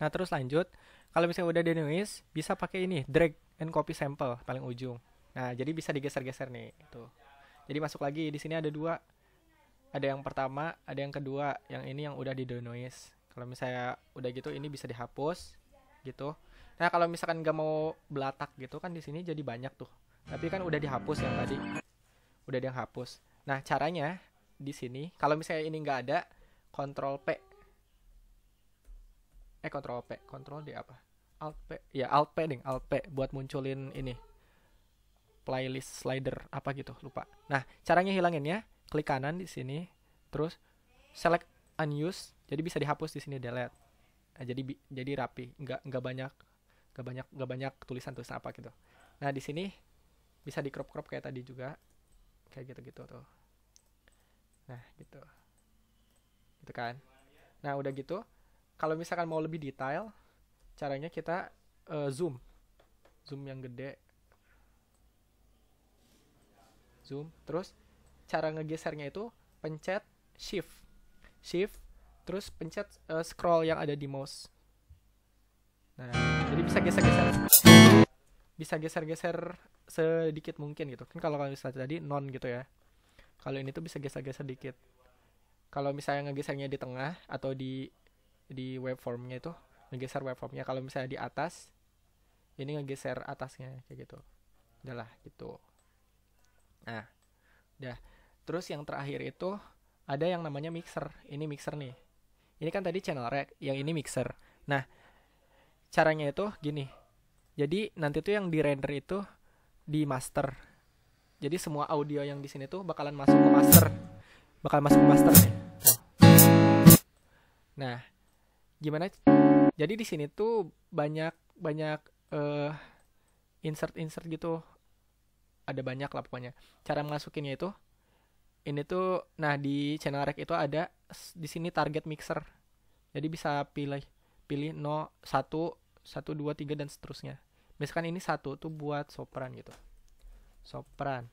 Nah terus lanjut, kalau misalnya udah denoise, bisa pakai ini drag and copy sample paling ujung. Nah jadi bisa digeser-geser nih tuh gitu. Jadi masuk lagi di sini ada dua, ada yang pertama, ada yang kedua, yang ini yang udah di denoise. Kalau misalnya udah gitu ini bisa dihapus gitu. Nah kalau misalkan nggak mau belatak gitu kan di sini jadi banyak tuh. Tapi kan udah dihapus yang tadi, udah yang hapus. Nah caranya di sini kalau misalnya ini nggak ada, Ctrl P eh kontrol P kontrol D apa alt P ya alt P nih, alt P buat munculin ini playlist slider apa gitu lupa nah caranya hilanginnya klik kanan di sini terus select unused jadi bisa dihapus di sini delete nah, jadi jadi rapi nggak nggak banyak nggak banyak nggak banyak tulisan tulisan apa gitu nah di sini bisa di crop crop kayak tadi juga kayak gitu gitu tuh nah gitu gitu kan nah udah gitu kalau misalkan mau lebih detail caranya kita uh, zoom zoom yang gede zoom terus cara ngegesernya itu pencet shift shift terus pencet uh, scroll yang ada di mouse nah jadi bisa geser-geser bisa geser-geser sedikit mungkin gitu kan kalau misalnya tadi non gitu ya kalau ini tuh bisa geser-geser sedikit kalau misalnya ngegesernya di tengah atau di di waveformnya itu ngegeser waveformnya kalau misalnya di atas ini ngegeser atasnya kayak gitu adalah gitu nah udah terus yang terakhir itu ada yang namanya mixer ini mixer nih ini kan tadi channel rack yang ini mixer nah caranya itu gini jadi nanti tuh yang di render itu di master jadi semua audio yang di sini tuh bakalan masuk ke master bakal masuk ke master nih nah gimana jadi di sini tuh banyak banyak uh, eh, insert insert gitu ada banyak lah pokoknya cara masukinnya itu ini tuh nah di channel rek itu ada di sini target mixer jadi bisa pilih pilih no satu satu dua tiga dan seterusnya misalkan ini satu tuh buat sopran gitu sopran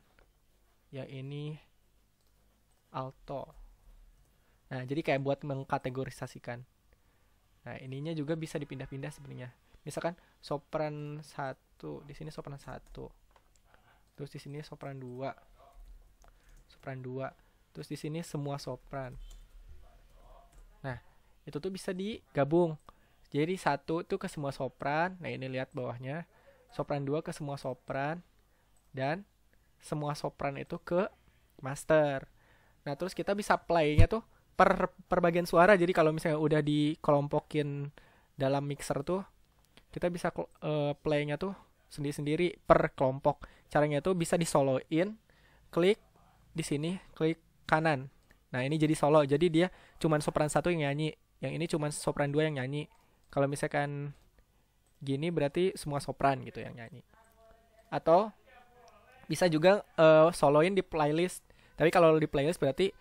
ya ini alto nah jadi kayak buat mengkategorisasikan Nah, ininya juga bisa dipindah-pindah sebenarnya. Misalkan sopran 1, di sini sopran 1. Terus di sini sopran 2. Sopran 2. Terus di sini semua sopran. Nah, itu tuh bisa digabung. Jadi satu itu ke semua sopran. Nah, ini lihat bawahnya. Sopran 2 ke semua sopran dan semua sopran itu ke master. Nah, terus kita bisa play-nya tuh per perbagian suara jadi kalau misalnya udah dikelompokin dalam mixer tuh kita bisa uh, playnya tuh sendiri-sendiri per kelompok caranya tuh bisa disoloin klik di sini klik kanan nah ini jadi solo jadi dia cuman sopran satu yang nyanyi yang ini cuman sopran dua yang nyanyi kalau misalkan gini berarti semua sopran gitu yang nyanyi atau bisa juga uh, soloin di playlist tapi kalau di playlist berarti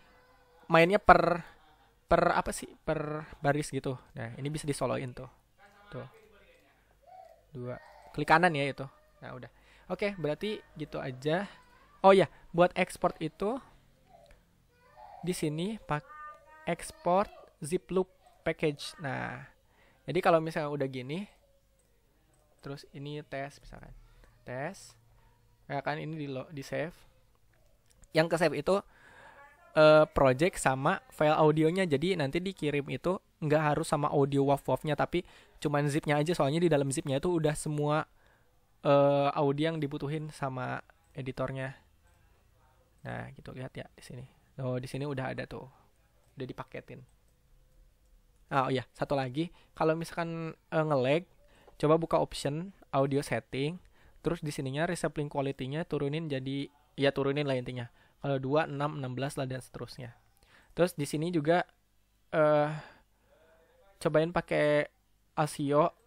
mainnya per per apa sih per baris gitu nah ini bisa disoloin tuh tuh dua klik kanan ya itu nah udah oke okay, berarti gitu aja oh ya yeah. buat export itu di sini pak export zip loop package nah jadi kalau misalnya udah gini terus ini tes misalkan tes ya kan ini di di save yang ke save itu uh, project sama file audionya jadi nanti dikirim itu nggak harus sama audio wav wavnya tapi cuman zipnya aja soalnya di dalam zipnya itu udah semua uh, audio yang dibutuhin sama editornya nah gitu lihat ya di sini oh di sini udah ada tuh udah dipaketin ah oh iya satu lagi kalau misalkan uh, ngelag coba buka option audio setting terus di sininya resampling quality-nya turunin jadi ya turunin lah intinya kalau 2 6 16 lah dan seterusnya. Terus di sini juga eh uh, cobain pakai ASIO